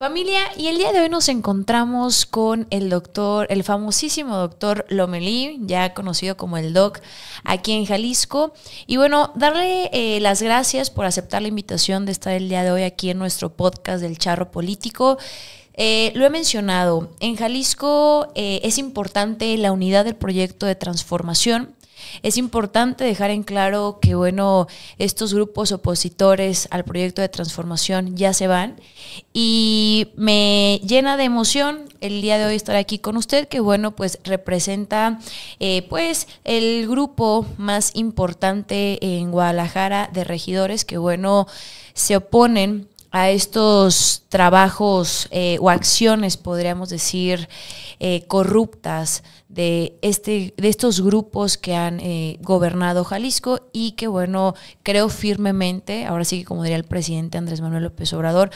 Familia, y el día de hoy nos encontramos con el doctor, el famosísimo doctor Lomelí, ya conocido como el Doc, aquí en Jalisco. Y bueno, darle eh, las gracias por aceptar la invitación de estar el día de hoy aquí en nuestro podcast del Charro Político. Eh, lo he mencionado, en Jalisco eh, es importante la unidad del proyecto de transformación es importante dejar en claro que, bueno, estos grupos opositores al proyecto de transformación ya se van y me llena de emoción el día de hoy estar aquí con usted, que, bueno, pues representa, eh, pues, el grupo más importante en Guadalajara de regidores que, bueno, se oponen a estos trabajos eh, o acciones, podríamos decir, eh, corruptas de, este, de estos grupos que han eh, gobernado Jalisco y que, bueno, creo firmemente, ahora sí que como diría el presidente Andrés Manuel López Obrador,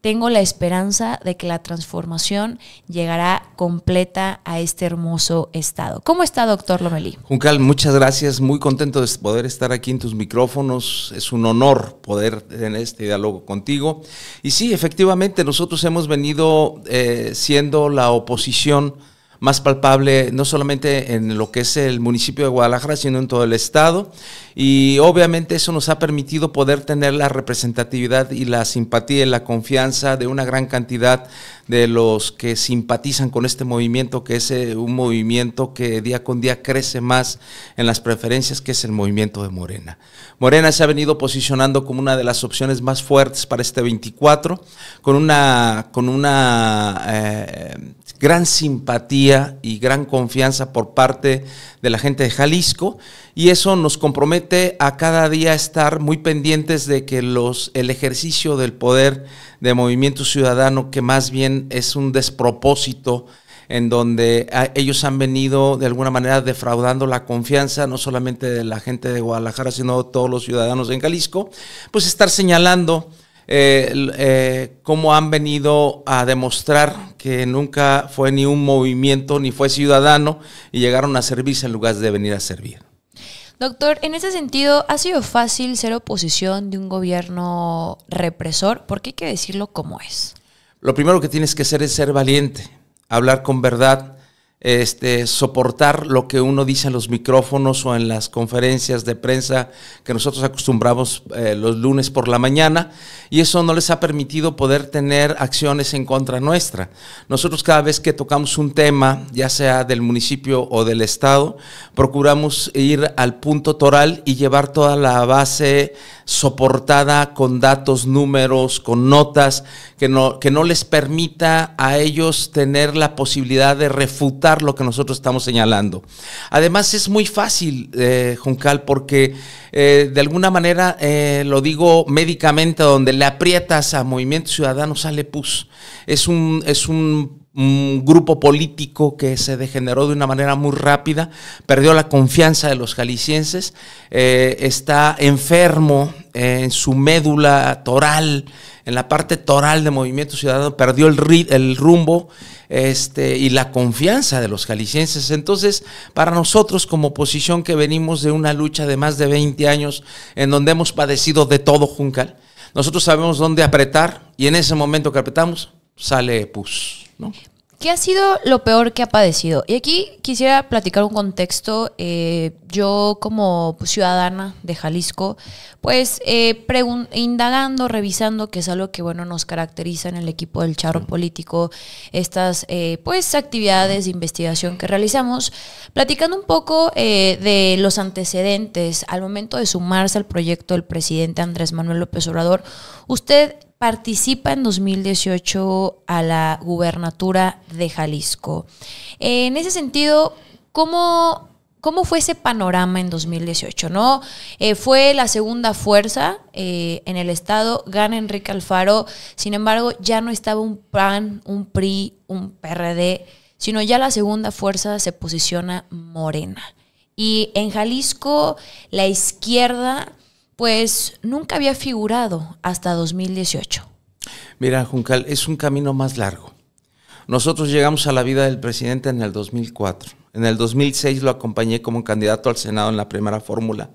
tengo la esperanza de que la transformación llegará completa a este hermoso estado. ¿Cómo está, doctor Lomelí? Juncal, muchas gracias. Muy contento de poder estar aquí en tus micrófonos. Es un honor poder tener este diálogo contigo. Y sí, efectivamente, nosotros hemos venido eh, siendo la oposición más palpable, no solamente en lo que es el municipio de Guadalajara, sino en todo el estado. Y obviamente eso nos ha permitido poder tener la representatividad y la simpatía y la confianza de una gran cantidad de los que simpatizan con este movimiento, que es eh, un movimiento que día con día crece más en las preferencias, que es el movimiento de Morena. Morena se ha venido posicionando como una de las opciones más fuertes para este 24, con una, con una eh, gran simpatía y gran confianza por parte de la gente de Jalisco y eso nos compromete a cada día estar muy pendientes de que los, el ejercicio del poder de Movimiento Ciudadano, que más bien es un despropósito, en donde ah, ellos han venido de alguna manera defraudando la confianza, no solamente de la gente de Guadalajara, sino de todos los ciudadanos en Jalisco, pues estar señalando eh, eh, cómo han venido a demostrar que nunca fue ni un movimiento ni fue ciudadano y llegaron a servirse en lugar de venir a servir. Doctor, en ese sentido, ¿ha sido fácil ser oposición de un gobierno represor? Porque hay que decirlo como es. Lo primero que tienes que hacer es ser valiente, hablar con verdad, este, soportar lo que uno dice en los micrófonos o en las conferencias de prensa que nosotros acostumbramos eh, los lunes por la mañana y eso no les ha permitido poder tener acciones en contra nuestra. Nosotros cada vez que tocamos un tema, ya sea del municipio o del estado, procuramos ir al punto toral y llevar toda la base soportada con datos, números, con notas, que no, que no les permita a ellos tener la posibilidad de refutar lo que nosotros estamos señalando. Además es muy fácil, eh, Juncal, porque eh, de alguna manera, eh, lo digo médicamente, donde le aprietas a Movimiento Ciudadano sale pus. Es un, es grupo político que se degeneró de una manera muy rápida, perdió la confianza de los jaliscienses, está enfermo en su médula toral, en la parte toral de Movimiento Ciudadano, perdió el, el rumbo este, y la confianza de los jaliscienses. Entonces, para nosotros como oposición que venimos de una lucha de más de 20 años en donde hemos padecido de todo Juncal, nosotros sabemos dónde apretar y en ese momento que apretamos sale PUS. ¿no? ¿Qué ha sido lo peor que ha padecido? Y aquí quisiera platicar un contexto. Eh, yo como ciudadana de Jalisco, pues eh, indagando, revisando, que es algo que bueno nos caracteriza en el equipo del charro político, estas eh, pues actividades de investigación que realizamos, platicando un poco de los antecedentes al momento de sumarse al proyecto del presidente Andrés Manuel López Obrador, usted participa en 2018 a la gubernatura de Jalisco. Eh, en ese sentido, ¿cómo, cómo fue ese panorama en 2018? ¿no? Eh, fue la segunda fuerza eh, en el Estado, gana Enrique Alfaro, sin embargo, ya no estaba un PAN, un PRI, un PRD, sino ya la segunda fuerza se posiciona morena. Y en Jalisco, la izquierda pues nunca había figurado hasta 2018. Mira, Juncal, es un camino más largo. Nosotros llegamos a la vida del presidente en el 2004. En el 2006 lo acompañé como candidato al Senado en la primera fórmula.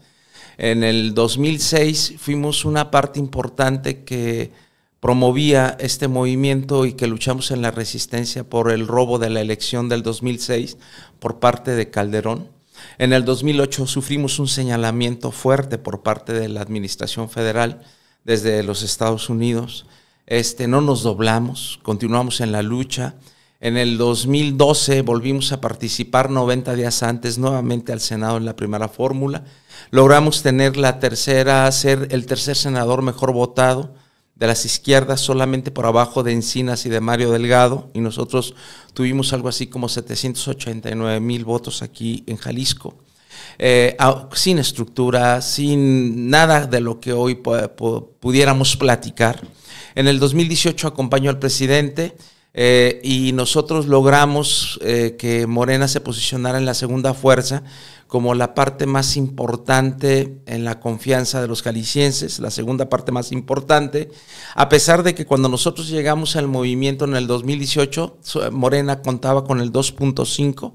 En el 2006 fuimos una parte importante que promovía este movimiento y que luchamos en la resistencia por el robo de la elección del 2006 por parte de Calderón. En el 2008 sufrimos un señalamiento fuerte por parte de la Administración Federal desde los Estados Unidos. Este, no nos doblamos, continuamos en la lucha. En el 2012 volvimos a participar 90 días antes nuevamente al Senado en la primera fórmula. Logramos tener la tercera, ser el tercer senador mejor votado de las izquierdas solamente por abajo de Encinas y de Mario Delgado, y nosotros tuvimos algo así como 789 mil votos aquí en Jalisco. Eh, ah, sin estructura, sin nada de lo que hoy pudiéramos platicar. En el 2018 acompañó al presidente eh, y nosotros logramos eh, que Morena se posicionara en la segunda fuerza como la parte más importante en la confianza de los jaliscienses, la segunda parte más importante, a pesar de que cuando nosotros llegamos al movimiento en el 2018, Morena contaba con el 2.5,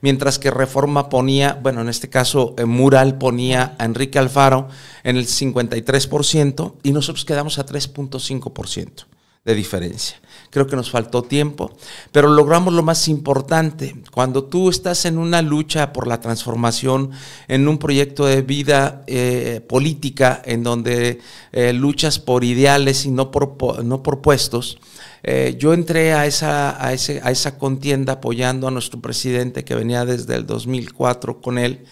mientras que Reforma ponía, bueno, en este caso eh, Mural ponía a Enrique Alfaro en el 53% y nosotros quedamos a 3.5% de diferencia. Creo que nos faltó tiempo, pero logramos lo más importante. Cuando tú estás en una lucha por la transformación, en un proyecto de vida eh, política, en donde eh, luchas por ideales y no por, no por puestos, eh, yo entré a esa, ese, a esa contienda apoyando a nuestro presidente que venía desde el 2004 con él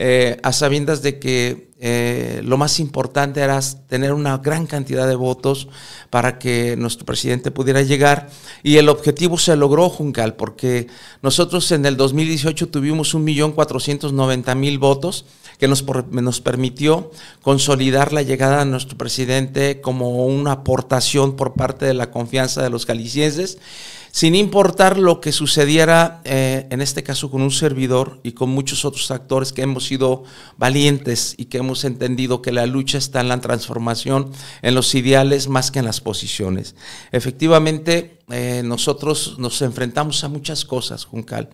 eh, a sabiendas de que eh, lo más importante era tener una gran cantidad de votos para que nuestro presidente pudiera llegar y el objetivo se logró, Juncal, porque nosotros en el 2018 tuvimos 1.490.000 votos que nos, nos permitió consolidar la llegada de nuestro presidente como una aportación por parte de la confianza de los calicienses sin importar lo que sucediera eh, en este caso con un servidor y con muchos otros actores que hemos sido valientes y que hemos entendido que la lucha está en la transformación, en los ideales más que en las posiciones. Efectivamente, eh, nosotros nos enfrentamos a muchas cosas, Juncal.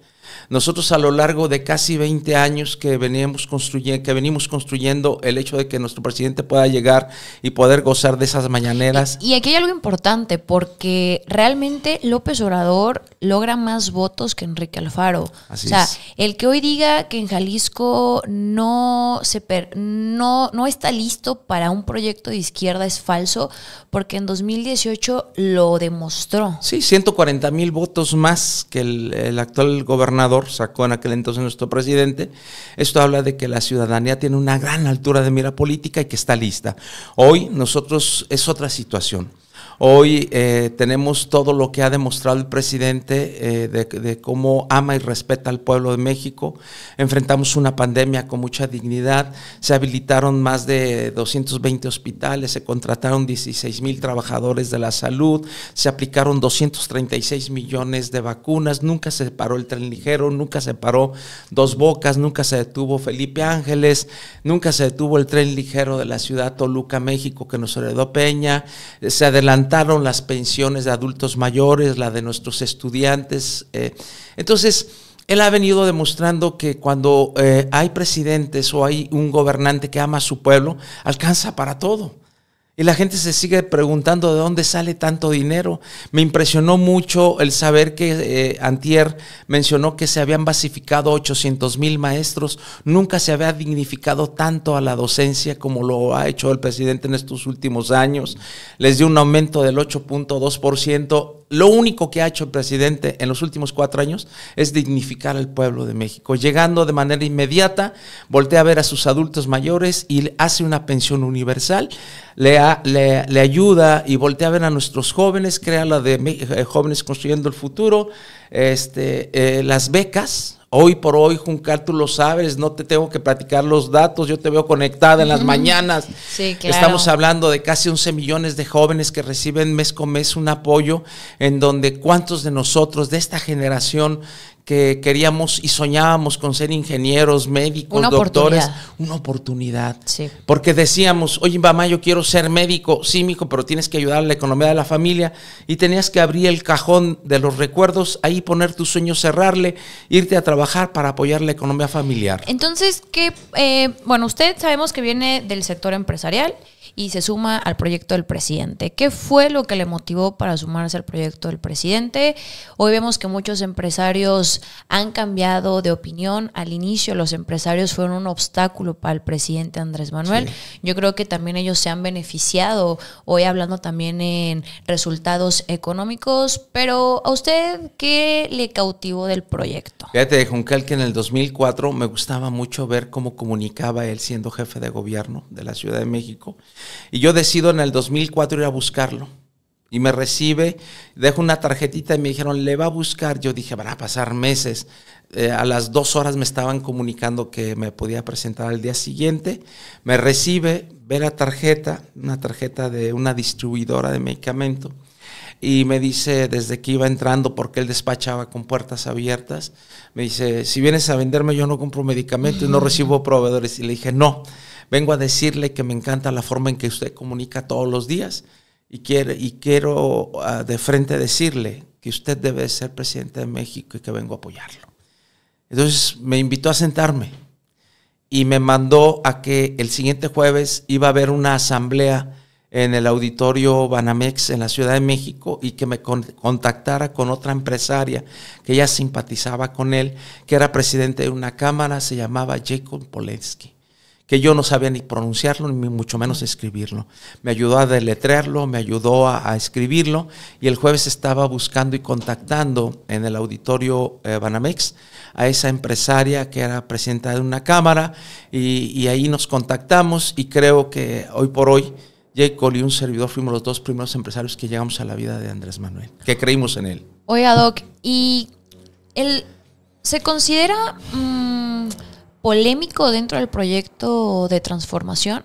Nosotros a lo largo de casi 20 años que, veníamos construyendo, que venimos construyendo el hecho de que nuestro presidente pueda llegar y poder gozar de esas mañaneras. Y, aquí hay algo importante, porque realmente López Obrador logra más votos que Enrique Alfaro. o sea, el que hoy diga que en Jalisco no, se no, está listo para un proyecto de izquierda es falso, porque en 2018 lo demostró. Sí, 140 mil votos más que el actual gobernador sacó en aquel entonces nuestro presidente, esto habla de que la ciudadanía tiene una gran altura de mira política y que está lista. Hoy nosotros es otra situación. Hoy eh, tenemos todo lo que ha demostrado el presidente eh, de, de, cómo ama y respeta al pueblo de México. Enfrentamos una pandemia con mucha dignidad. Se habilitaron más de 220 hospitales, se contrataron 16 mil trabajadores de la salud, se aplicaron 236 millones de vacunas. Nunca se paró el tren ligero, nunca se paró Dos Bocas, nunca se detuvo Felipe Ángeles, nunca se detuvo el tren ligero de la ciudad Toluca, México, que nos heredó Peña. Se adelantó las pensiones de adultos mayores, la de nuestros estudiantes. Eh. Entonces, él ha venido demostrando que cuando eh, hay presidentes o hay un gobernante que ama a su pueblo, alcanza para todo. Y la gente se sigue preguntando de dónde sale tanto dinero. Me impresionó mucho el saber que eh, Antier mencionó que se habían basificado 800 mil maestros. Nunca se había dignificado tanto a la docencia como lo ha hecho el presidente en estos últimos años. Les dio un aumento del 8.2% lo único que ha hecho el presidente en los últimos cuatro años es dignificar al pueblo de México, llegando de manera inmediata, voltea a ver a sus adultos mayores y hace una pensión universal, le, ayuda y voltea a ver a nuestros jóvenes, crea la de eh, jóvenes construyendo el futuro, este, eh, las becas, Hoy por hoy, Juncar, tú lo sabes, no te tengo que platicar los datos, yo te veo conectada en las mañanas. Sí, Estamos hablando de casi 11 millones de jóvenes que reciben mes con mes un apoyo en donde cuántos de nosotros, de esta generación, que queríamos y soñábamos con ser ingenieros, médicos, doctores, una oportunidad. Porque decíamos, oye mamá, yo quiero ser médico, sí, mijo, pero tienes que ayudar a la economía de la familia. Y tenías que abrir el cajón de los recuerdos, ahí poner tu sueño, cerrarle, irte a trabajar para apoyar la economía familiar. Entonces, ¿qué? Eh, bueno, usted sabemos que viene del sector empresarial y se suma al proyecto del presidente. ¿Qué fue lo que le motivó para sumarse al proyecto del presidente? Hoy vemos que muchos empresarios han cambiado de opinión. Al inicio los empresarios fueron un obstáculo para el presidente Andrés Manuel. Yo creo que también ellos se han beneficiado, hoy hablando también en resultados económicos, pero a usted, ¿qué le cautivó del proyecto? Fíjate, de Juncal, que en el 2004 me gustaba mucho ver cómo comunicaba él siendo jefe de gobierno de la Ciudad de México. Y yo decido en el 2004 ir a buscarlo. Y me recibe, dejo una tarjetita y me dijeron, le va a buscar. Yo dije, van a pasar meses. Eh, a las dos horas me estaban comunicando que me podía presentar al día siguiente. Me recibe, ve la tarjeta, una tarjeta de una distribuidora de medicamento. Y me dice, desde que iba entrando, porque él despachaba con puertas abiertas, me dice, si vienes a venderme, yo no compro medicamentos, y no recibo proveedores. Y le dije, no Vengo a decirle que me encanta la forma en que usted comunica todos los días y, y quiero ah, de frente decirle que usted debe ser presidente de México y que vengo a apoyarlo. Entonces me invitó a sentarme y me mandó a que el siguiente jueves iba a haber una asamblea en el auditorio Banamex en la Ciudad de México y que me contactara con otra empresaria que ya simpatizaba con él, que era presidente de una cámara, se llamaba Jacob Polensky que yo no sabía ni pronunciarlo, ni mucho menos escribirlo. Me ayudó a deletrearlo, me ayudó a, escribirlo y el jueves estaba buscando y contactando en el auditorio eh, Banamex a esa empresaria que era presidenta de una cámara y, ahí nos contactamos y creo que hoy por hoy Jake Cole y un servidor fuimos los dos primeros empresarios que llegamos a la vida de Andrés Manuel, que creímos en él. Oiga, Doc, ¿y él se considera... Mm, polémico dentro del proyecto de transformación.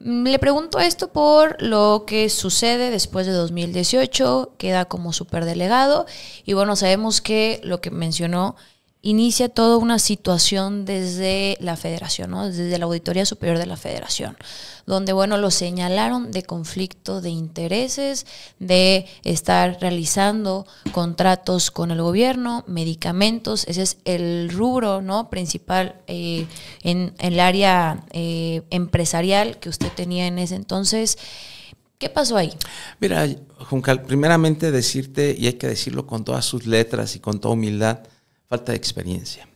Mm, le pregunto esto por lo que sucede después de 2018, queda como superdelegado y bueno, sabemos que lo que mencionó inicia toda una situación desde la federación, desde la Auditoría Superior de la Federación, donde, bueno, lo señalaron de conflicto de intereses, de estar realizando contratos con el gobierno, medicamentos, ese es el rubro ¿no? principal eh, en, el área eh, empresarial que usted tenía en ese entonces. ¿Qué pasó ahí? Mira, Juncal, primeramente decirte, y hay que decirlo con todas sus letras y con toda humildad, falta de experiencia.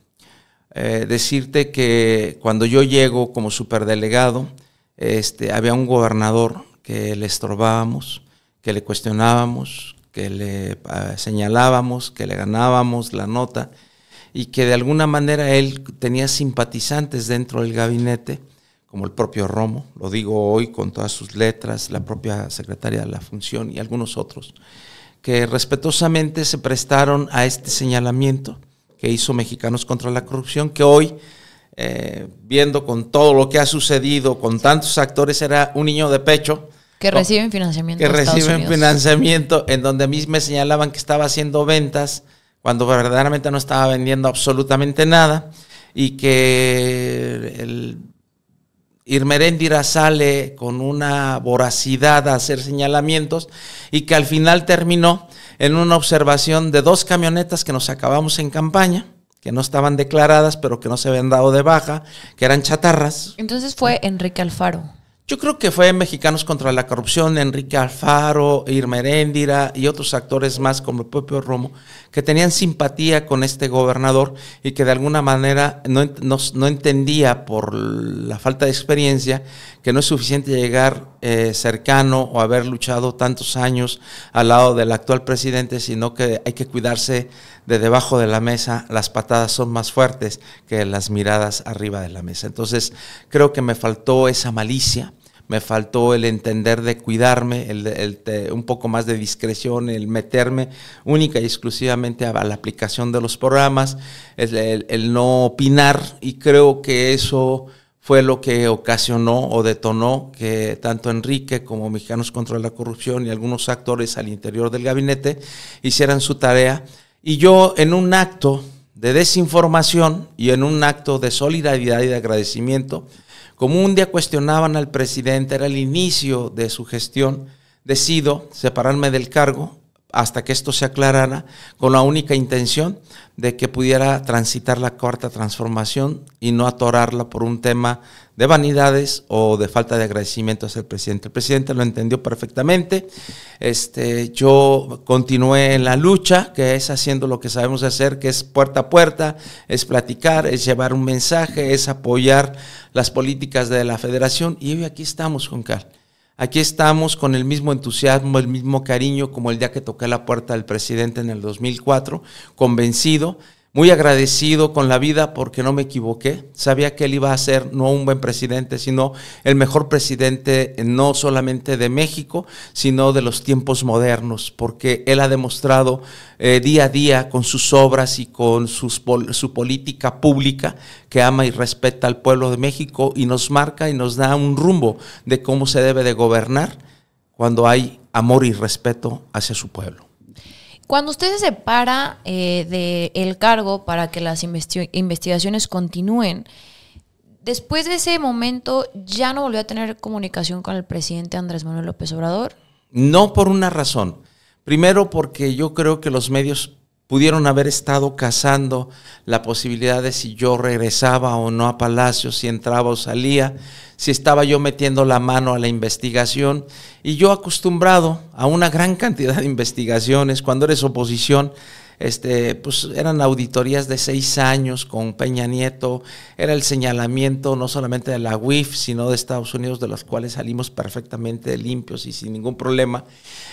Eh, decirte que cuando yo llego como superdelegado, este, había un gobernador que le estorbábamos, que le cuestionábamos, que le ah, señalábamos, que le ganábamos la nota y que de alguna manera él tenía simpatizantes dentro del gabinete, como el propio Romo, lo digo hoy con todas sus letras, la propia secretaria de la función y algunos otros, que respetuosamente se prestaron a este señalamiento que hizo Mexicanos contra la Corrupción, que hoy, eh, viendo con todo lo que ha sucedido, con tantos actores, era un niño de pecho. Que reciben financiamiento. Que reciben financiamiento, en donde a mí me señalaban que estaba haciendo ventas, cuando verdaderamente no estaba vendiendo absolutamente nada, y que el Irmeréndira sale con una voracidad a hacer señalamientos, y que al final terminó en una observación de dos camionetas que nos acabamos en campaña, que no estaban declaradas, pero que no se habían dado de baja, que eran chatarras. Entonces fue Enrique Alfaro. Yo creo que fue Mexicanos contra la Corrupción, Enrique Alfaro, Irma y otros actores más como el propio Romo, que tenían simpatía con este gobernador y que de alguna manera no, no, entendía por la falta de experiencia que no es suficiente llegar eh, cercano o haber luchado tantos años al lado del actual presidente, sino que hay que cuidarse de debajo de la mesa, las patadas son más fuertes que las miradas arriba de la mesa. Entonces creo que me faltó esa malicia me faltó el entender de cuidarme, un poco más de discreción, el meterme única y exclusivamente a, la aplicación de los programas, el, no opinar y creo que eso fue lo que ocasionó o detonó que tanto Enrique como Mexicanos contra la Corrupción y algunos actores al interior del gabinete hicieran su tarea y yo en un acto de desinformación y en un acto de solidaridad y de agradecimiento, como un día cuestionaban al presidente, era el inicio de su gestión, decido separarme del cargo hasta que esto se aclarara con la única intención de que pudiera transitar la cuarta transformación y no atorarla por un tema de vanidades o de falta de agradecimiento hacia el presidente. El presidente lo entendió perfectamente. Este, yo continué en la lucha, que es haciendo lo que sabemos hacer, que es puerta a puerta, es platicar, es llevar un mensaje, es apoyar las políticas de la federación. Y hoy aquí estamos, Juan Carlos, Aquí estamos con el mismo entusiasmo, el mismo cariño como el día que toqué la puerta del presidente en el 2004, convencido muy agradecido con la vida porque no me equivoqué. Sabía que él iba a ser no un buen presidente, sino el mejor presidente eh, no solamente de México, sino de los tiempos modernos, porque él ha demostrado eh, día a día con sus obras y con su política pública que ama y respeta al pueblo de México y nos marca y nos da un rumbo de cómo se debe de gobernar cuando hay amor y respeto hacia su pueblo. Cuando usted se separa eh, del cargo para que las investigaciones continúen, después de ese momento ya no volvió a tener comunicación con el presidente Andrés Manuel López Obrador. No por una razón. Primero porque yo creo que los medios pudieron haber estado cazando la posibilidad de si yo regresaba o no a Palacio, si entraba o salía, si estaba yo metiendo la mano a la investigación. Y yo acostumbrado a una gran cantidad de investigaciones, cuando eres oposición, este, pues eran auditorías de seis años con Peña Nieto, era el señalamiento no solamente de la UIF, sino de Estados Unidos, de los cuales salimos perfectamente limpios y sin ningún problema.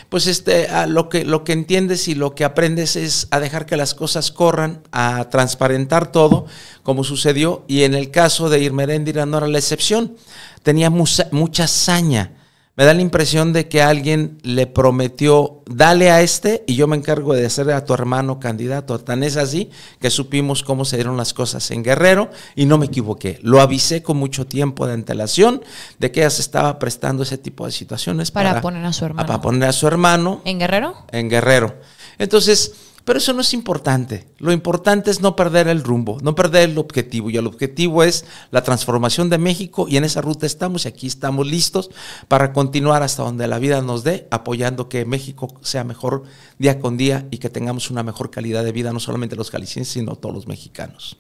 Pues este, lo, que, lo que entiendes y lo que aprendes es a dejar que las cosas corran, a transparentar todo, como sucedió, y en el caso de Irmerendira no era la excepción, tenía mucha, mucha saña me da la impresión de que alguien le prometió, dale a este y yo me encargo de hacerle a tu hermano candidato. Tan es así que supimos cómo se dieron las cosas en Guerrero y no me equivoqué. Lo avisé con mucho tiempo de antelación de que ella se estaba prestando ese tipo de situaciones. Para, para poner a su hermano. Para poner a su hermano. ¿En Guerrero? En Guerrero. Entonces, pero eso no es importante. Lo importante es no perder el rumbo, no perder el objetivo. Y el objetivo es la transformación de México y en esa ruta estamos y aquí estamos listos para continuar hasta donde la vida nos dé, apoyando que México sea mejor día con día y que tengamos una mejor calidad de vida, no solamente los jaliscienses, sino todos los mexicanos.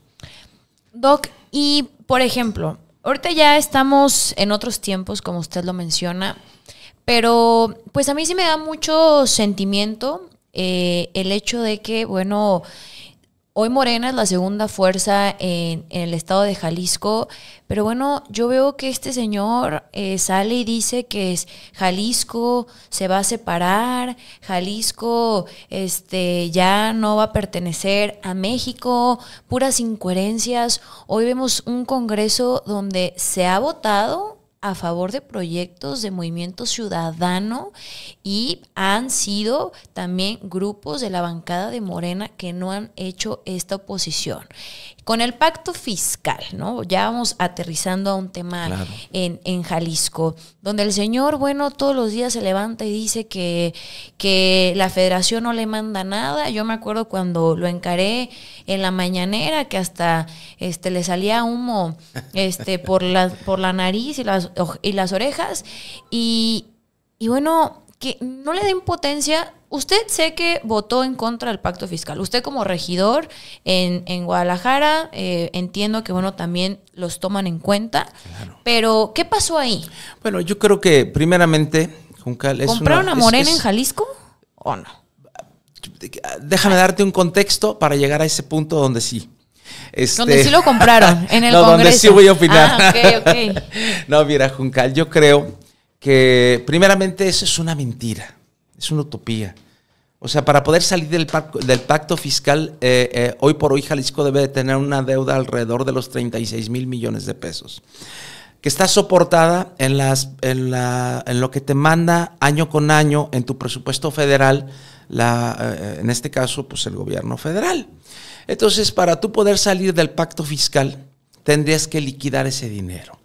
Doc, y por ejemplo, ahorita ya estamos en otros tiempos, como usted lo menciona, pero pues a mí sí me da mucho sentimiento eh, el hecho de que, bueno, Hoy Morena es la segunda fuerza en, el estado de Jalisco, pero bueno, yo veo que este señor eh, sale y dice que es Jalisco se va a separar, Jalisco este, ya no va a pertenecer a México, puras incoherencias. Hoy vemos un Congreso donde se ha votado a favor de proyectos de movimiento ciudadano y han sido también grupos de la bancada de Morena que no han hecho esta oposición. Con el pacto fiscal, ¿no? Ya vamos aterrizando a un tema en, en, Jalisco, donde el señor, bueno, todos los días se levanta y dice que, que la federación no le manda nada. Yo me acuerdo cuando lo encaré en la mañanera, que hasta este, le salía humo este, por, la, por la nariz y las, y las orejas. Y, y bueno, no le den potencia. Usted sé que votó en contra del pacto fiscal. Usted como regidor en, Guadalajara, eh, entiendo que bueno, también los toman en cuenta. Pero, ¿qué pasó ahí? Bueno, yo creo que primeramente, Juncal es ¿Compraron a Morena en Jalisco o no? Déjame darte un contexto para llegar a ese punto donde sí. Este donde sí lo compraron, en el no, Donde sí voy a opinar. Ah, no, mira, Juncal, yo creo que primeramente eso es una mentira, es una utopía. O sea, para poder salir del, pacto, fiscal, eh, eh, hoy por hoy Jalisco debe de tener una deuda alrededor de los 36 mil millones de pesos, que está soportada en, lo que te manda año con año en tu presupuesto federal, eh, en este caso, pues el gobierno federal. Entonces, para tú poder salir del pacto fiscal, tendrías que liquidar ese dinero.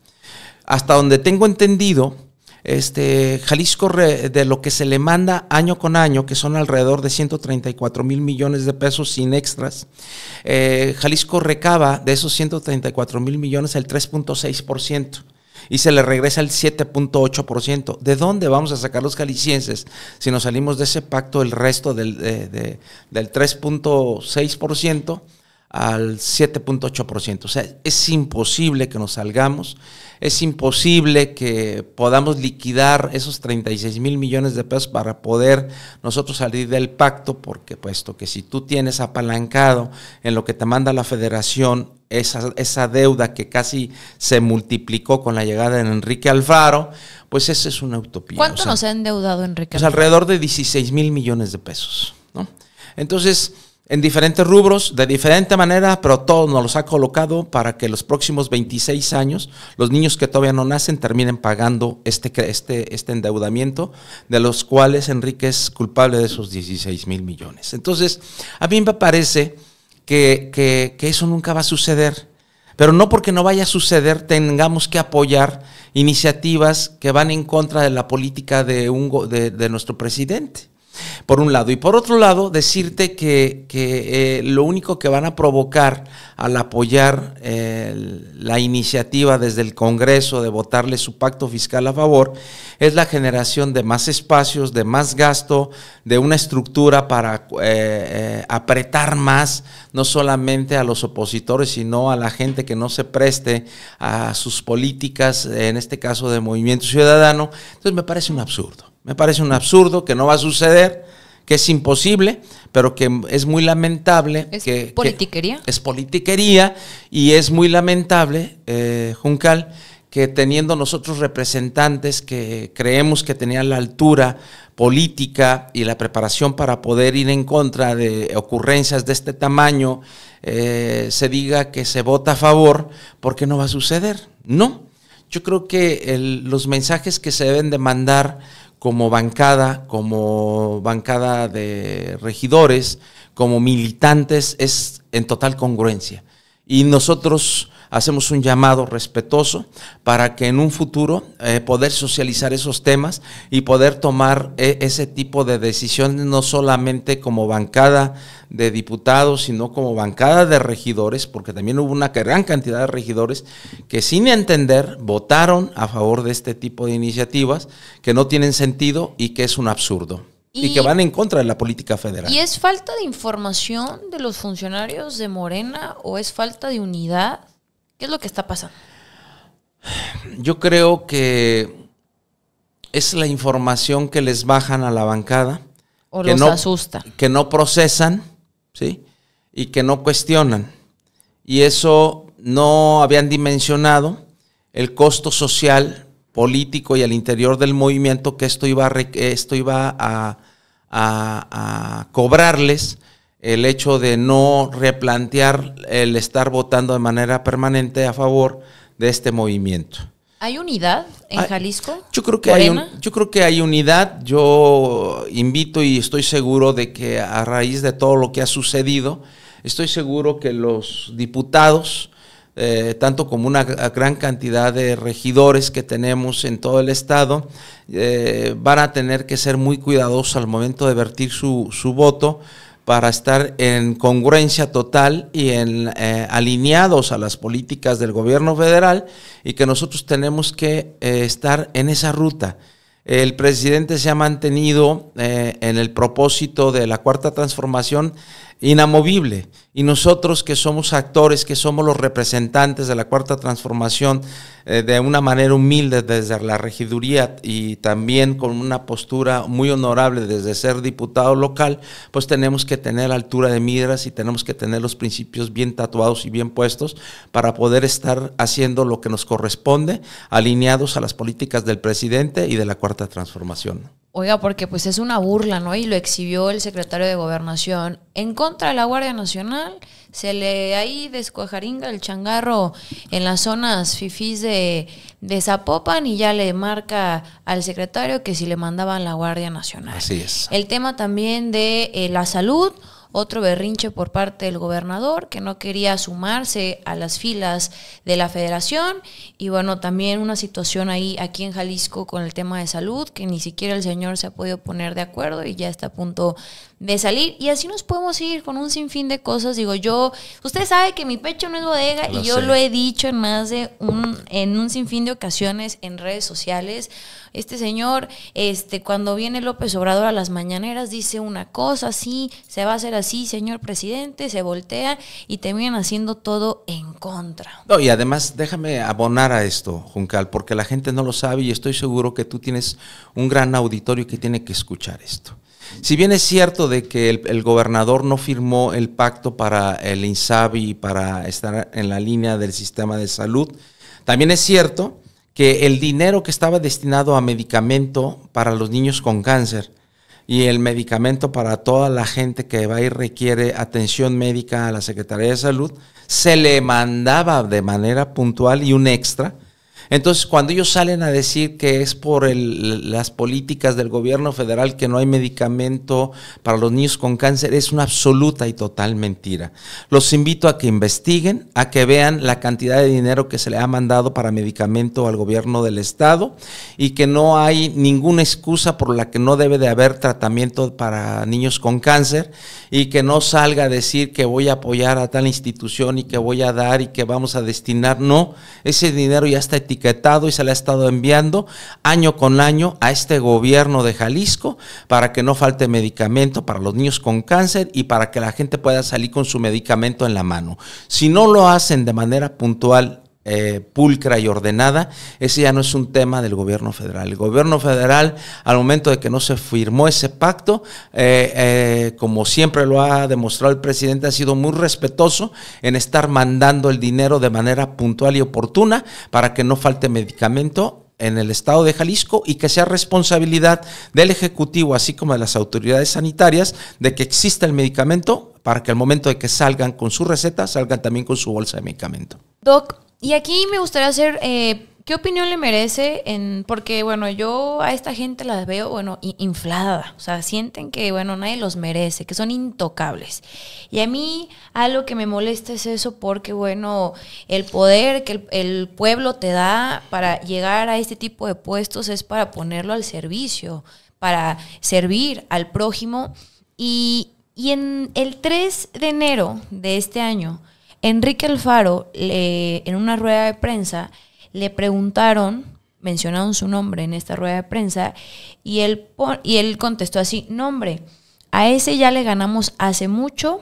Hasta donde tengo entendido, este, Jalisco de lo que se le manda año con año, que son alrededor de 134 mil millones de pesos sin extras, eh, Jalisco recaba de esos 134 mil millones el 3.6% y se le regresa el 7.8%. ¿De dónde vamos a sacar los jaliscienses si nos salimos de ese pacto el resto del, del 3.6%? al 7.8%. O sea, es imposible que nos salgamos, es imposible que podamos liquidar esos 36 mil millones de pesos para poder nosotros salir del pacto, porque puesto que si tú tienes apalancado en lo que te manda la federación, esa, deuda que casi se multiplicó con la llegada de Enrique Alfaro, pues esa es una utopía. ¿Cuánto nos ha endeudado Enrique? Pues alrededor de 16 mil millones de pesos, ¿no? Entonces, en diferentes rubros, de diferente manera, pero todo nos los ha colocado para que los próximos 26 años los niños que todavía no nacen terminen pagando este, este, este endeudamiento, de los cuales Enrique es culpable de esos 16 mil millones. Entonces, a mí me parece que, que, que eso nunca va a suceder, pero no porque no vaya a suceder tengamos que apoyar iniciativas que van en contra de la política de, de, de nuestro presidente por un lado. Y por otro lado, decirte que, eh, lo único que van a provocar al apoyar la iniciativa desde el Congreso de votarle su pacto fiscal a favor es la generación de más espacios, de más gasto, de una estructura para eh, eh, apretar más, no solamente a los opositores, sino a la gente que no se preste a sus políticas, en este caso de Movimiento Ciudadano. Entonces me parece un absurdo. Me parece un absurdo que no va a suceder, que es imposible, pero que es muy lamentable. ¿Es que, politiquería? es politiquería y es muy lamentable, eh, Juncal, que teniendo nosotros representantes que creemos que tenían la altura política y la preparación para poder ir en contra de ocurrencias de este tamaño, eh, se diga que se vota a favor, porque no va a suceder. No. Yo creo que los mensajes que se deben de mandar como bancada, como bancada de regidores, como militantes, es en total congruencia. Y nosotros hacemos un llamado respetuoso para que en un futuro eh, poder socializar esos temas y poder tomar eh, ese tipo de decisiones no solamente como bancada de diputados, sino como bancada de regidores, porque también hubo una gran cantidad de regidores que sin entender votaron a favor de este tipo de iniciativas que no tienen sentido y que es un absurdo. y, que van en contra de la política federal. ¿Y es falta de información de los funcionarios de Morena o es falta de unidad? ¿Qué es lo que está pasando? Yo creo que es la información que les bajan a la bancada. O que no, asusta. Que no procesan, ¿sí? Y que no cuestionan. Y eso no habían dimensionado el costo social, político y al interior del movimiento que esto iba a cobrarles el hecho de no replantear el estar votando de manera permanente a favor de este movimiento. ¿Hay unidad en Jalisco? Yo creo, que hay yo creo que hay unidad. Yo invito y estoy seguro de que a raíz de todo lo que ha sucedido, estoy seguro que los diputados, eh, tanto como una gran cantidad de regidores que tenemos en todo el estado, eh, van a tener que ser muy cuidadosos al momento de vertir su, su voto para estar en congruencia total y en, eh, alineados a las políticas del gobierno federal y que nosotros tenemos que eh, estar en esa ruta. El presidente se ha mantenido eh, en el propósito de la cuarta transformación inamovible. Y nosotros que somos actores, que somos los representantes de la cuarta transformación eh, de una manera humilde desde la regiduría y también con una postura muy honorable desde ser diputado local, pues tenemos que tener altura de miras y tenemos que tener los principios bien tatuados y bien puestos para poder estar haciendo lo que nos corresponde, alineados a las políticas del presidente y de la cuarta transformación. Oiga, porque pues es una burla, ¿no? Y lo exhibió el secretario de Gobernación en contra de la Guardia Nacional. Se le ahí descuajaringa el changarro en las zonas fifís de, de Zapopan y ya le marca al secretario que si le mandaban la Guardia Nacional. Así es. El tema también de eh, la salud otro berrinche por parte del gobernador que no quería sumarse a las filas de la federación y bueno, también una situación ahí aquí en Jalisco con el tema de salud que ni siquiera el señor se ha podido poner de acuerdo y ya está a punto de salir. Y así nos podemos ir con un sinfín de cosas. Digo, yo, usted sabe que mi pecho no es bodega y yo lo he dicho en más de un, en un sinfín de ocasiones en redes sociales. Este señor, este, cuando viene López Obrador a las mañaneras, dice una cosa así, se va a hacer así, señor presidente, se voltea y terminan haciendo todo en contra. No, y además, déjame abonar a esto, Juncal, porque la gente no lo sabe y estoy seguro que tú tienes un gran auditorio que tiene que escuchar esto. Si bien es cierto de que el, gobernador no firmó el pacto para el INSABI para estar en la línea del sistema de salud, también es cierto que el dinero que estaba destinado a medicamento para los niños con cáncer y el medicamento para toda la gente que va y requiere atención médica a la Secretaría de Salud, se le mandaba de manera puntual y un extra entonces, cuando ellos salen a decir que es por las políticas del gobierno federal que no hay medicamento para los niños con cáncer, es una absoluta y total mentira. Los invito a que investiguen, a que vean la cantidad de dinero que se le ha mandado para medicamento al gobierno del estado y que no hay ninguna excusa por la que no debe de haber tratamiento para niños con cáncer y que no salga a decir que voy a apoyar a tal institución y que voy a dar y que vamos a destinar. No, ese dinero ya está etiquetado etiquetado y se le ha estado enviando año con año a este gobierno de Jalisco para que no falte medicamento para los niños con cáncer y para que la gente pueda salir con su medicamento en la mano. Si no lo hacen de manera puntual eh, pulcra y ordenada, ese ya no es un tema del gobierno federal. El gobierno federal, al momento de que no se firmó ese pacto, eh, eh, como siempre lo ha demostrado el presidente, ha sido muy respetuoso en estar mandando el dinero de manera puntual y oportuna para que no falte medicamento en el estado de Jalisco y que sea responsabilidad del Ejecutivo, así como de las autoridades sanitarias, de que exista el medicamento para que al momento de que salgan con su receta, salgan también con su bolsa de medicamento. Doc, y aquí me gustaría hacer, eh, ¿qué opinión le merece? En, porque, bueno, yo a esta gente las veo, bueno, inflada. O sea, sienten que, bueno, nadie los merece, que son intocables. Y a mí algo que me molesta es eso porque, bueno, el poder que el, el pueblo te da para llegar a este tipo de puestos es para ponerlo al servicio, para servir al prójimo. Y, y en el 3 de enero de este año Enrique Alfaro, en una rueda de prensa, le preguntaron, mencionaron su nombre en esta rueda de prensa, y él, y él contestó así, nombre, a ese ya le ganamos hace mucho,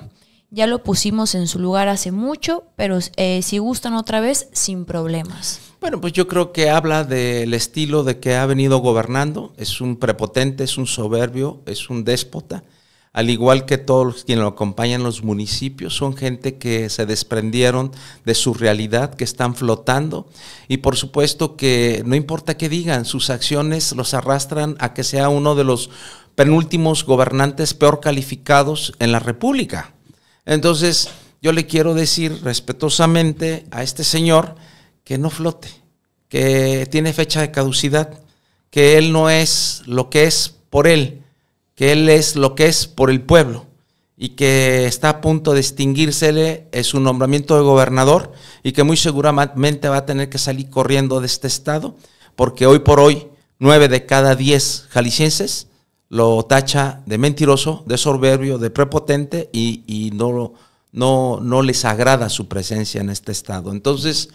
ya lo pusimos en su lugar hace mucho, pero eh, si gustan otra vez, sin problemas. Bueno, pues yo creo que habla del estilo de que ha venido gobernando, es un prepotente, es un soberbio, es un déspota al igual que todos quienes lo acompañan los municipios, son gente que se desprendieron de su realidad, que están flotando y por supuesto que no importa qué digan, sus acciones los arrastran a que sea uno de los penúltimos gobernantes peor calificados en la República. Entonces, yo le quiero decir respetuosamente a este señor que no flote, que tiene fecha de caducidad, que él no es lo que es por él que Él es lo que es por el pueblo y que está a punto de es su nombramiento de gobernador y que muy seguramente va a tener que salir corriendo de este estado, porque hoy por hoy nueve de cada diez jaliscienses lo tacha de mentiroso, de soberbio, de prepotente y, no, no les agrada su presencia en este estado. Entonces,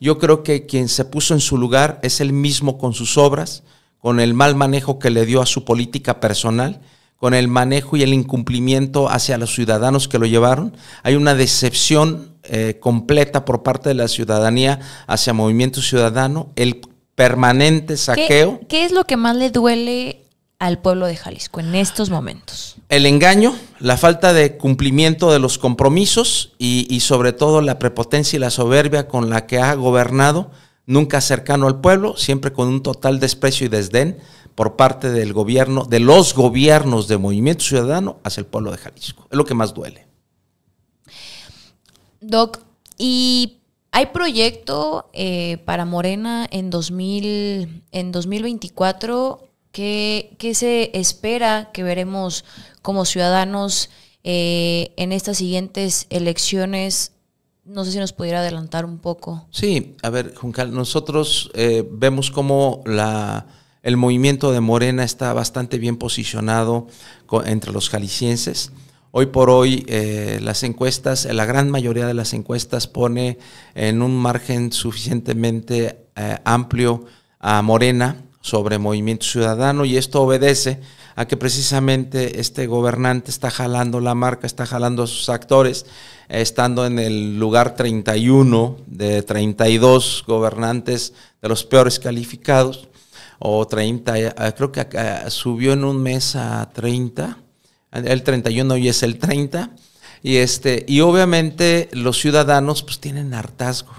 yo creo que quien se puso en su lugar es él mismo con sus obras, con el mal manejo que le dio a su política personal, con el manejo y el incumplimiento hacia los ciudadanos que lo llevaron. Hay una decepción eh, completa por parte de la ciudadanía hacia Movimiento Ciudadano, el permanente saqueo. ¿Qué, es lo que más le duele al pueblo de Jalisco en estos momentos? El engaño, la falta de cumplimiento de los compromisos y, y sobre todo la prepotencia y la soberbia con la que ha gobernado nunca cercano al pueblo, siempre con un total desprecio y desdén por parte del gobierno, de los gobiernos de Movimiento Ciudadano hacia el pueblo de Jalisco. Es lo que más duele. Doc, ¿y hay proyecto eh, para Morena en, 2000, en 2024? ¿Qué, se espera que veremos como ciudadanos eh, en estas siguientes elecciones no sé si nos pudiera adelantar un poco. Sí, a ver, Juncal, nosotros eh, vemos cómo la, el movimiento de Morena está bastante bien posicionado entre los jaliscienses. Hoy por hoy eh, las encuestas, la gran mayoría de las encuestas pone en un margen suficientemente eh, amplio a Morena sobre Movimiento Ciudadano y esto obedece a que precisamente este gobernante está jalando la marca, está jalando a sus actores, estando en el lugar 31 de 32 gobernantes de los peores calificados, o 30, eh, creo que eh, subió en un mes a 30, el 31 hoy es el 30, y, este, y obviamente los ciudadanos pues tienen hartazgo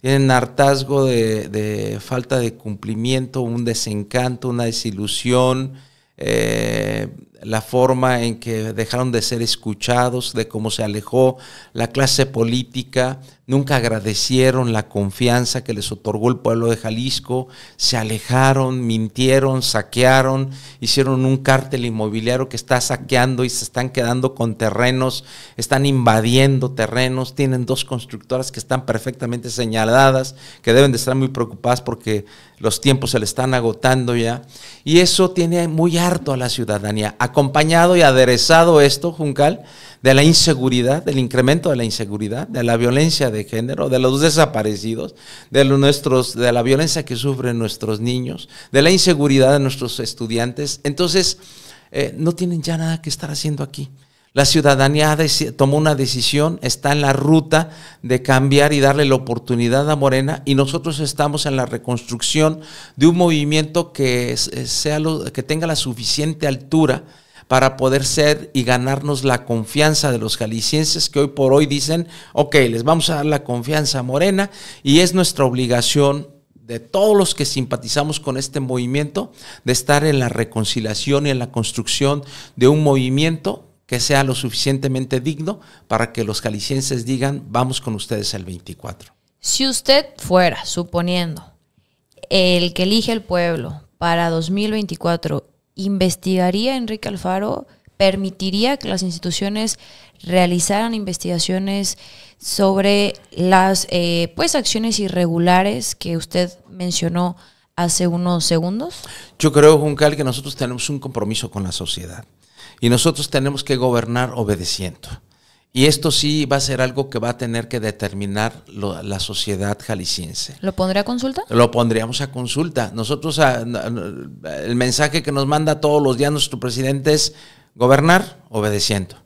tienen hartazgo de, falta de cumplimiento, un desencanto, una desilusión, eh, la forma en que dejaron de ser escuchados, de cómo se alejó la clase política nunca agradecieron la confianza que les otorgó el pueblo de Jalisco, se alejaron, mintieron, saquearon, hicieron un cártel inmobiliario que está saqueando y se están quedando con terrenos, están invadiendo terrenos, tienen dos constructoras que están perfectamente señaladas, que deben de estar muy preocupadas porque los tiempos se le están agotando ya. Y eso tiene muy harto a la ciudadanía. Acompañado y aderezado esto, Juncal, de la inseguridad, del incremento de la inseguridad, de la violencia de género, de los desaparecidos, de, los nuestros, de la violencia que sufren nuestros niños, de la inseguridad de nuestros estudiantes. Entonces, eh, no tienen ya nada que estar haciendo aquí. La ciudadanía tomó una decisión, está en la ruta de cambiar y darle la oportunidad a Morena y nosotros estamos en la reconstrucción de un movimiento que, eh, sea lo, que tenga la suficiente altura para poder ser y ganarnos la confianza de los jaliscienses que hoy por hoy dicen, ok, les vamos a dar la confianza Morena y es nuestra obligación de todos los que simpatizamos con este movimiento, de estar en la reconciliación y en la construcción de un movimiento que sea lo suficientemente digno para que los jaliscienses digan, vamos con ustedes el 24. Si usted fuera, suponiendo, el que elige el pueblo para 2024 investigaría Enrique Alfaro, permitiría que las instituciones realizaran investigaciones sobre las eh, pues acciones irregulares que usted mencionó hace unos segundos? Yo creo, Juncal, que nosotros tenemos un compromiso con la sociedad y nosotros tenemos que gobernar obedeciendo. Y esto sí va a ser algo que va a tener que determinar la sociedad jalisciense. ¿Lo pondría a consulta? Lo pondríamos a consulta. Nosotros, ah, el mensaje que nos manda todos los días nuestro presidente es gobernar obedeciendo.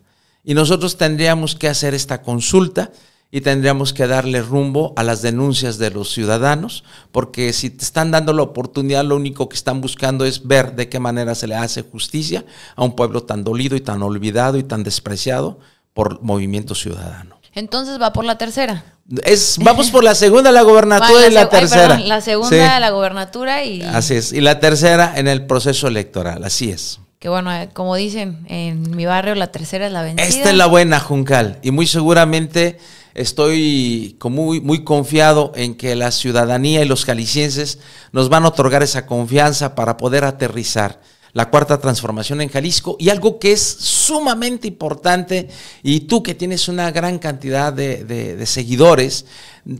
Y nosotros tendríamos que hacer esta consulta y tendríamos que darle rumbo a las denuncias de los ciudadanos, porque si te están dando la oportunidad, lo único que están buscando es ver de qué manera se le hace justicia a un pueblo tan dolido y tan olvidado y tan despreciado por Movimiento Ciudadano. Entonces va por la tercera. Es, vamos por la segunda, la gobernatura y la tercera. la segunda, la gobernatura y. Así es. Y la tercera en el proceso electoral. Así es. Que bueno, eh, como dicen en mi barrio, la tercera es la vencida. Esta es la buena, Juncal. Y muy seguramente estoy muy, muy confiado en que la ciudadanía y los jaliscienses nos van a otorgar esa confianza para poder aterrizar la cuarta transformación en Jalisco y algo que es sumamente importante y tú que tienes una gran cantidad de, seguidores,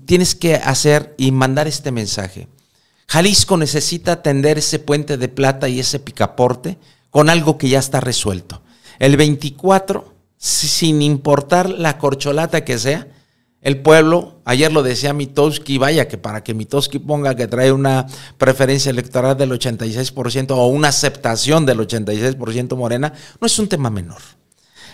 tienes que hacer y mandar este mensaje. Jalisco necesita tender ese puente de plata y ese picaporte con algo que ya está resuelto. El 24, sin importar la corcholata que sea, el pueblo, ayer lo decía Mitowski, vaya que para que Mitowski ponga que trae una preferencia electoral del 86% o una aceptación del 86% morena, no es un tema menor.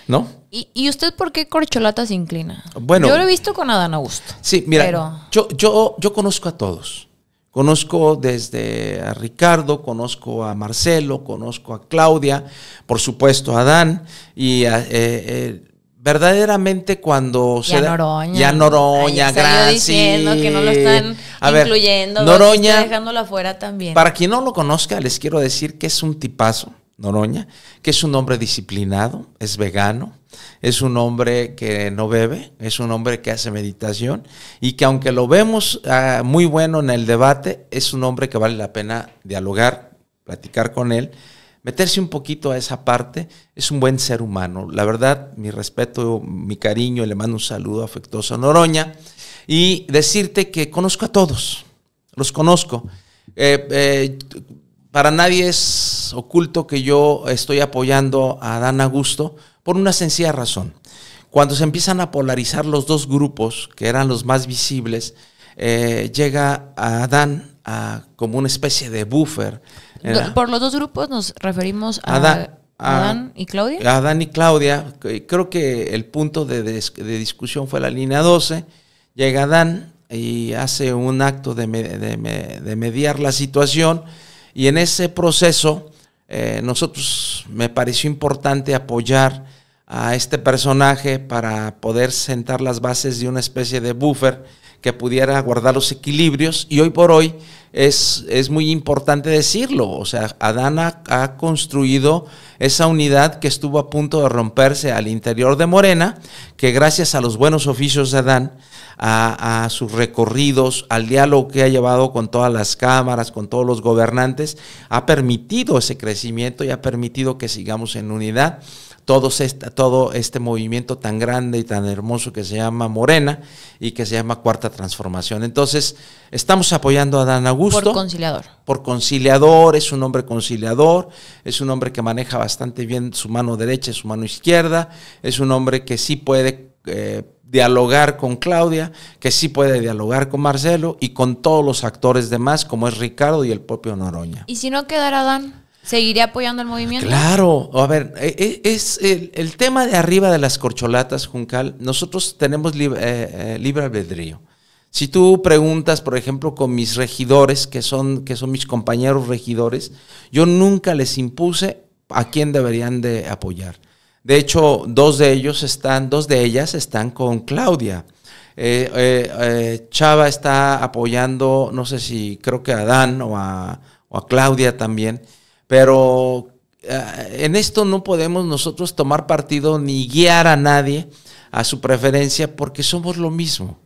¿No? ¿Y, usted por qué Corcholata se inclina? Bueno, yo lo he visto con Adán Augusto. Sí, mira, yo, yo, yo conozco a todos. Conozco desde a Ricardo, conozco a Marcelo, conozco a Claudia, por supuesto a Adán y a, eh, eh, verdaderamente cuando se Noroña, Noroña, que no lo están incluyendo, dejándolo afuera también. Para quien no lo conozca, les quiero decir que es un tipazo, Noroña, que es un hombre disciplinado, es vegano, es un hombre que no bebe, es un hombre que hace meditación y que aunque lo vemos ah, muy bueno en el debate, es un hombre que vale la pena dialogar, platicar con él meterse un poquito a esa parte, es un buen ser humano. La verdad, mi respeto, mi cariño, le mando un saludo afectuoso a Noroña y decirte que conozco a todos, los conozco. Eh, eh, para nadie es oculto que yo estoy apoyando a Dan Augusto por una sencilla razón. Cuando se empiezan a polarizar los dos grupos, que eran los más visibles, eh, llega a Dan como una especie de buffer. Por los dos grupos nos referimos a Adán, y Claudia. A Adán y Claudia. Creo que el punto de, discusión fue la línea 12. Llega Adán y hace un acto de, mediar la situación y en ese proceso eh, nosotros me pareció importante apoyar a este personaje para poder sentar las bases de una especie de buffer que pudiera guardar los equilibrios y hoy por hoy es, muy importante decirlo. O sea, Adán ha, construido esa unidad que estuvo a punto de romperse al interior de Morena, que gracias a los buenos oficios de Adán, a sus recorridos, al diálogo que ha llevado con todas las cámaras, con todos los gobernantes, ha permitido ese crecimiento y ha permitido que sigamos en unidad todo este movimiento tan grande y tan hermoso que se llama Morena y que se llama Cuarta Transformación. Entonces, estamos apoyando a Dan Augusto. Por conciliador. Por conciliador, es un hombre conciliador, es un hombre que maneja bastante bien su mano derecha y su mano izquierda, es un hombre que sí puede... Eh, dialogar con Claudia, que sí puede dialogar con Marcelo y con todos los actores demás, como es Ricardo y el propio Noroña. ¿Y si no quedara Dan? seguiré apoyando el movimiento. Claro, a ver, e, e, es el, tema de arriba de las corcholatas, Juncal, nosotros tenemos eh, eh, libre albedrío. Si tú preguntas, por ejemplo, con mis regidores, que son, que son mis compañeros regidores, yo nunca les impuse a quién deberían de apoyar. De hecho, dos de ellos están, dos de ellas están con Claudia. Eh, Chava está apoyando, no sé si creo que a Dan o a Claudia también. Pero eh, en esto no podemos nosotros tomar partido ni guiar a nadie a su preferencia porque somos lo mismo.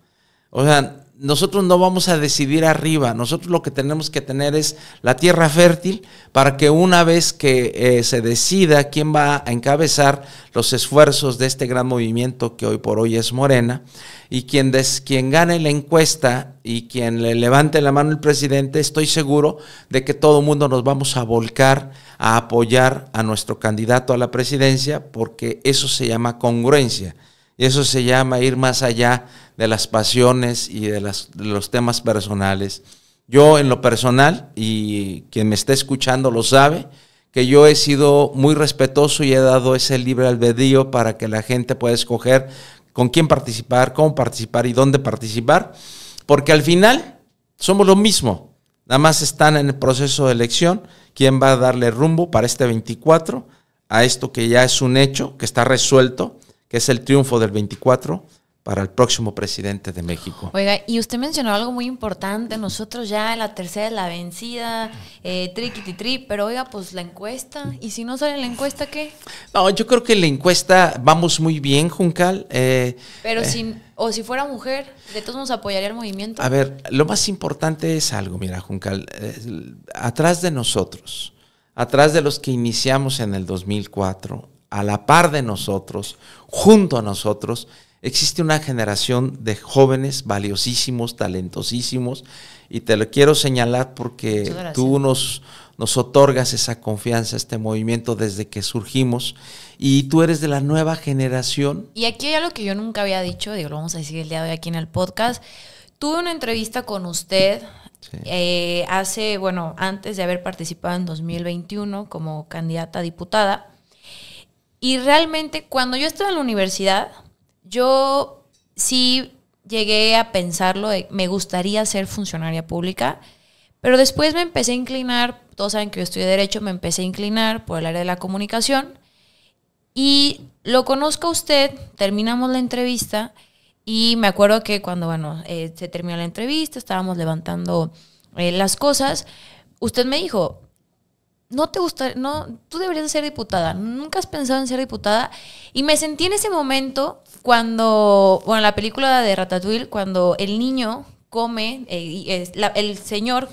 O sea, nosotros no vamos a decidir arriba, nosotros lo que tenemos que tener es la tierra fértil para que una vez que eh, se decida quién va a encabezar los esfuerzos de este gran movimiento que hoy por hoy es Morena, y quien, quien gane la encuesta y quien le levante la mano el presidente, estoy seguro de que todo el mundo nos vamos a volcar a apoyar a nuestro candidato a la presidencia porque eso se llama congruencia. Y eso se llama ir más allá de las pasiones y de, los temas personales. Yo en lo personal, y quien me está escuchando lo sabe, que yo he sido muy respetuoso y he dado ese libre albedrío para que la gente pueda escoger con quién participar, cómo participar y dónde participar, porque al final somos lo mismo, nada más están en el proceso de elección, quién va a darle rumbo para este 24 a esto que ya es un hecho, que está resuelto, que es el triunfo del 24 para el próximo presidente de México. Oiga, y usted mencionó algo muy importante, nosotros ya la tercera la vencida, eh, tri, pero oiga, pues la encuesta, ¿y si no sale la encuesta qué? No, yo creo que la encuesta vamos muy bien, Juncal. Eh, pero eh, si, o si fuera mujer, de todos nos apoyaría el movimiento. A ver, lo más importante es algo, mira, Juncal, eh, atrás de nosotros, atrás de los que iniciamos en el 2004, a la par de nosotros, junto a nosotros, existe una generación de jóvenes valiosísimos, talentosísimos, y te lo quiero señalar porque tú nos, nos otorgas esa confianza, este movimiento desde que surgimos, y tú eres de la nueva generación. Y aquí hay algo que yo nunca había dicho, digo, lo vamos a decir el día de hoy aquí en el podcast. Tuve una entrevista con usted eh, hace, bueno, antes de haber participado en 2021 como candidata diputada, y realmente cuando yo estaba en la universidad, yo sí llegué a pensarlo, me gustaría ser funcionaria pública, pero después me empecé a inclinar, todos saben que yo estudié derecho, me empecé a inclinar por el área de la comunicación y lo conozco a usted, terminamos la entrevista y me acuerdo que cuando, bueno, eh, se terminó la entrevista, estábamos levantando eh, las cosas, usted me dijo, no te gusta, no, tú deberías ser diputada, nunca has pensado en ser diputada. Y me sentí en ese momento cuando, bueno, la película de Ratatouille, cuando el niño come, eh, el señor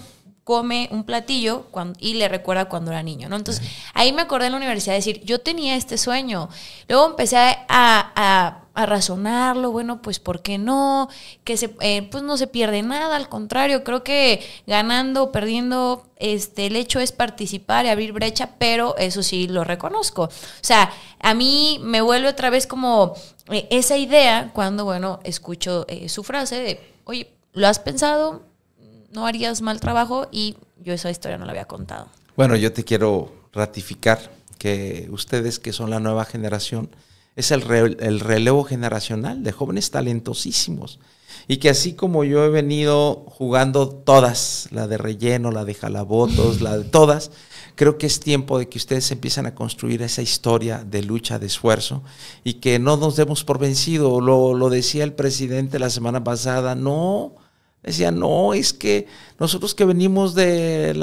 come un platillo y le recuerda cuando era niño, ¿no? Entonces, ahí me acordé en la universidad de decir, yo tenía este sueño. Luego empecé a a razonarlo, bueno, pues ¿por qué no? Que se, eh, pues no se pierde nada, al contrario, creo que ganando o perdiendo, este, el hecho es participar y abrir brecha, pero eso sí lo reconozco. O sea, a mí me vuelve otra vez como eh, esa idea cuando, bueno, escucho eh, su frase de, oye, ¿lo has pensado? No harías mal trabajo y yo esa historia no la había contado. Bueno, yo te quiero ratificar que ustedes que son la nueva generación, es el, relevo generacional de jóvenes talentosísimos. Y que así como yo he venido jugando todas, la de relleno, la de jalabotos, la de todas, creo que es tiempo de que ustedes empiezan a construir esa historia de lucha, de esfuerzo y que no nos demos por vencido. Lo, lo decía el presidente la semana pasada, no, Decían, no, es que nosotros que venimos de,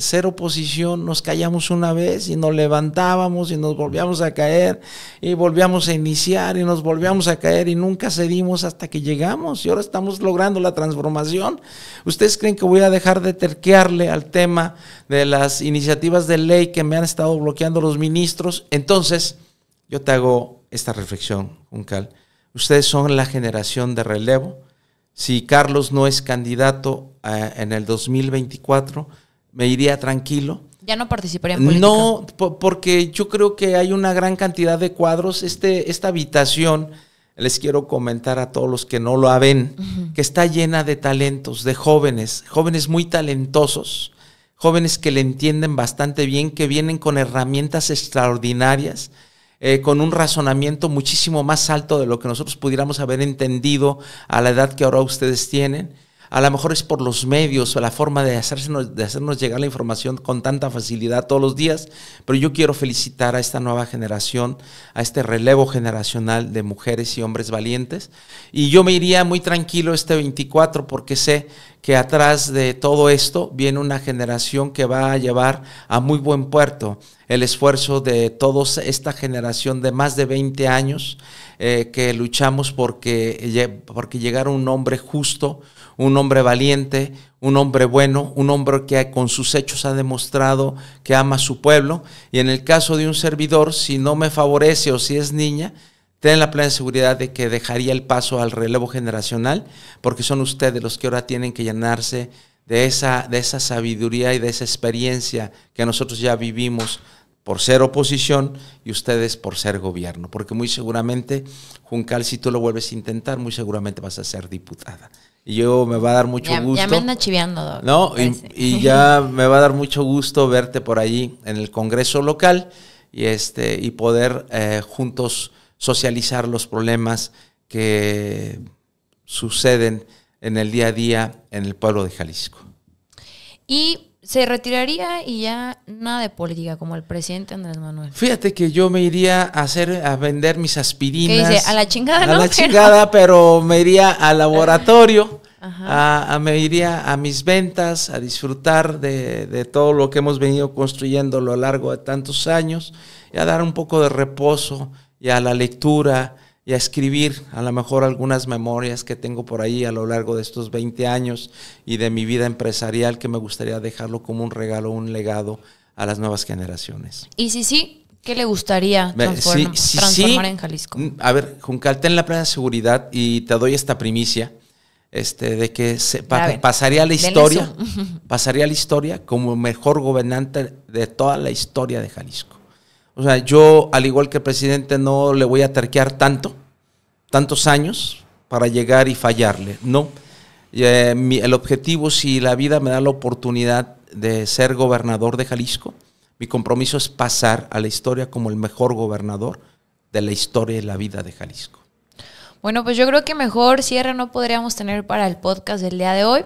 ser oposición nos callamos una vez y nos levantábamos y nos volvíamos a caer y volvíamos a iniciar y nos volvíamos a caer y nunca cedimos hasta que llegamos y ahora estamos logrando la transformación. ¿Ustedes creen que voy a dejar de terquearle al tema de las iniciativas de ley que me han estado bloqueando los ministros? Entonces, yo te hago esta reflexión, Uncal. Ustedes son la generación de relevo si Carlos no es candidato eh, en el 2024, me iría tranquilo. Ya no participaría en política. No, porque yo creo que hay una gran cantidad de cuadros. Este, esta habitación, les quiero comentar a todos los que no lo ven, que está llena de talentos, de jóvenes, jóvenes muy talentosos, jóvenes que le entienden bastante bien, que vienen con herramientas extraordinarias eh, con un razonamiento muchísimo más alto de lo que nosotros pudiéramos haber entendido a la edad que ahora ustedes tienen. A lo mejor es por los medios o la forma de, hacernos, de hacernos llegar la información con tanta facilidad todos los días, pero yo quiero felicitar a esta nueva generación, a este relevo generacional de mujeres y hombres valientes. Y yo me iría muy tranquilo este 24 porque sé que atrás de todo esto viene una generación que va a llevar a muy buen puerto el esfuerzo de toda esta generación de más de 20 años eh, que luchamos porque, eh, porque llegara un hombre justo, un hombre valiente, un hombre bueno, un hombre que con sus hechos ha demostrado que ama a su pueblo. Y en el caso de un servidor, si no me favorece o si es niña, ten la plena seguridad de que dejaría el paso al relevo generacional, porque son ustedes los que ahora tienen que llenarse de esa, de esa sabiduría y de esa experiencia que nosotros ya vivimos por ser oposición y ustedes por ser gobierno, porque muy seguramente, Juncal, si tú lo vuelves a intentar, muy seguramente vas a ser diputada. Y yo me va a dar mucho gusto. Ya me anda chiveando, No, pues y, ya me va a dar mucho gusto verte por allí en el Congreso local y, este, y poder eh, juntos socializar los problemas que suceden en el día a día en el pueblo de Jalisco. Y se retiraría y ya nada de política, como el presidente Andrés Manuel. Fíjate que yo me iría a hacer, a vender mis aspirinas. A la chingada, la pero... chingada, pero me iría al laboratorio. A, me iría a mis ventas, a disfrutar de, de, todo lo que hemos venido construyendo a lo largo de tantos años y a dar un poco de reposo y a la lectura y a escribir a lo mejor algunas memorias que tengo por ahí a lo largo de estos 20 años y de mi vida empresarial que me gustaría dejarlo como un regalo, un legado a las nuevas generaciones. Y si, sí, ¿qué le gustaría transformar en Jalisco? Mm, a ver, Juncal, ten la plena seguridad y te doy esta primicia. Este, de que pasaría la historia, pasaría la historia como mejor gobernante de toda la historia de Jalisco. O sea, yo, al igual que el presidente, no le voy a terquear tanto, tantos años para llegar y fallarle. No. Eh, el objetivo, si la vida me da la oportunidad de ser gobernador de Jalisco, mi compromiso es pasar a la historia como el mejor gobernador de la historia y la vida de Jalisco. Bueno, pues yo creo que mejor cierre no podríamos tener para el podcast del día de hoy.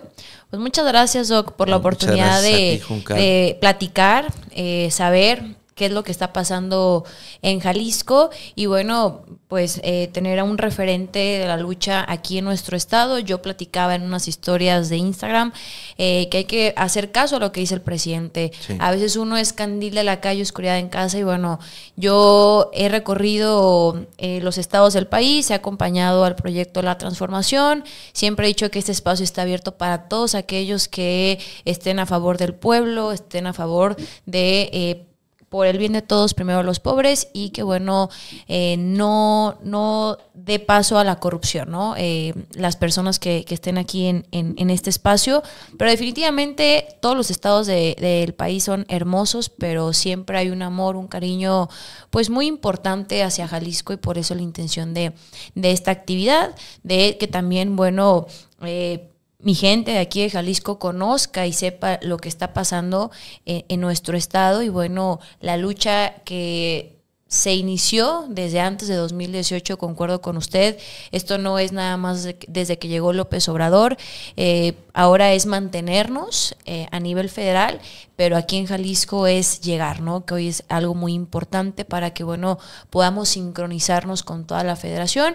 Pues muchas gracias, Doc, por la oportunidad de, platicar, eh, saber qué es lo que está pasando en Jalisco y bueno, pues eh, tener a un referente de la lucha aquí en nuestro estado. Yo platicaba en unas historias de Instagram eh, que hay que hacer caso a lo que dice el presidente. A veces uno es candil de la calle, oscuridad en casa y bueno, yo he recorrido eh, los estados del país, he acompañado al proyecto La Transformación, siempre he dicho que este espacio está abierto para todos aquellos que estén a favor del pueblo, estén a favor de por el bien de todos, primero los pobres y que, bueno, eh, no, no dé paso a la corrupción, ¿no? Eh, las personas que, estén aquí en, en, este espacio. Pero definitivamente todos los estados de, del país son hermosos, pero siempre hay un amor, un cariño, pues muy importante hacia Jalisco y por eso la intención de, de esta actividad, de que también, bueno, eh, mi gente de aquí de Jalisco conozca y sepa lo que está pasando eh, en, nuestro estado y bueno, la lucha que se inició desde antes de 2018, concuerdo con usted. Esto no es nada más desde que llegó López Obrador. Eh, ahora es mantenernos eh, a nivel federal, pero aquí en Jalisco es llegar, ¿no? Que hoy es algo muy importante para que, bueno, podamos sincronizarnos con toda la federación.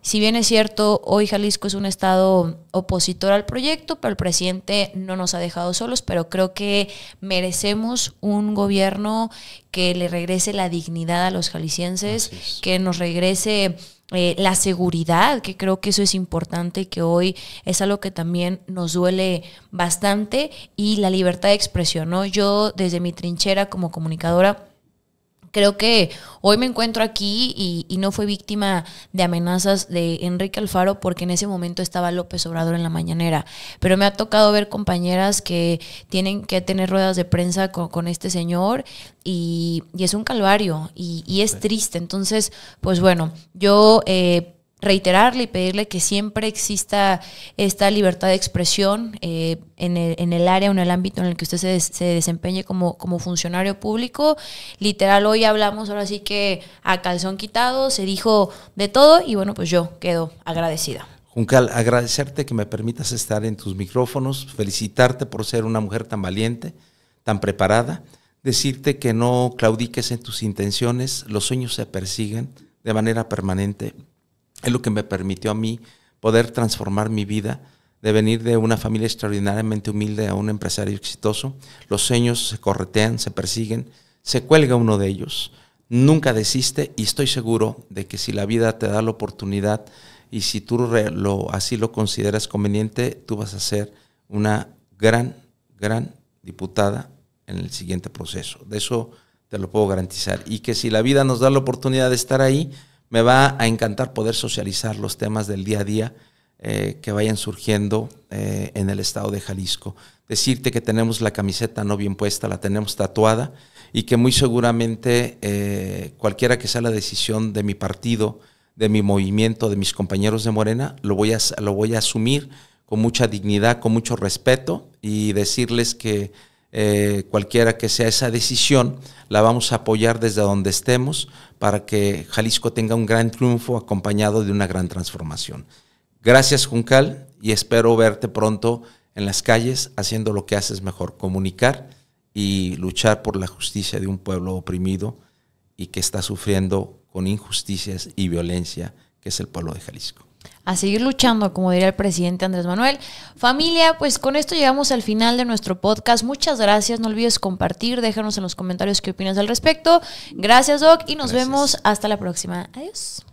Si bien es cierto, hoy Jalisco es un estado opositor al proyecto, pero el presidente no nos ha dejado solos, pero creo que merecemos un gobierno que le regrese la dignidad a los jaliscienses, que nos regrese... Eh, la seguridad, que creo que eso es importante y que hoy es algo que también nos duele bastante, y la libertad de expresión, Yo desde mi trinchera como comunicadora Creo que hoy me encuentro aquí y, no fue víctima de amenazas de Enrique Alfaro porque en ese momento estaba López Obrador en la mañanera. Pero me ha tocado ver compañeras que tienen que tener ruedas de prensa con, este señor y, es un calvario y, es triste. Entonces, pues bueno, yo... Eh, reiterarle y pedirle que siempre exista esta libertad de expresión eh, en, el, área o en el ámbito en el que usted se, desempeñe como, como, funcionario público. Literal, hoy hablamos ahora sí que a calzón quitado, se dijo de todo y bueno, pues yo quedo agradecida. Juncal, agradecerte que me permitas estar en tus micrófonos, felicitarte por ser una mujer tan valiente, tan preparada, decirte que no claudiques en tus intenciones, los sueños se persiguen de manera permanente es lo que me permitió a mí poder transformar mi vida, de venir de una familia extraordinariamente humilde a un empresario exitoso. Los sueños se corretean, se persiguen, se cuelga uno de ellos. Nunca desiste y estoy seguro de que si la vida te da la oportunidad y si tú lo, así lo consideras conveniente, tú vas a ser una gran, gran diputada en el siguiente proceso. De eso te lo puedo garantizar. Y que si la vida nos da la oportunidad de estar ahí, me va a encantar poder socializar los temas del día a día eh, que vayan surgiendo eh, en el estado de Jalisco. Decirte que tenemos la camiseta no bien puesta, la tenemos tatuada y que muy seguramente eh, cualquiera que sea la decisión de mi partido, de mi movimiento, de mis compañeros de Morena, lo voy a, lo voy a asumir con mucha dignidad, con mucho respeto y decirles que eh, cualquiera que sea esa decisión, la vamos a apoyar desde donde estemos para que Jalisco tenga un gran triunfo acompañado de una gran transformación. Gracias Juncal y espero verte pronto en las calles haciendo lo que haces mejor, comunicar y luchar por la justicia de un pueblo oprimido y que está sufriendo con injusticias y violencia, que es el pueblo de Jalisco a seguir luchando, como diría el presidente Andrés Manuel. Familia, pues con esto llegamos al final de nuestro podcast. Muchas gracias, no olvides compartir, déjanos en los comentarios qué opinas al respecto. Gracias, Doc, y nos vemos hasta la próxima. Adiós.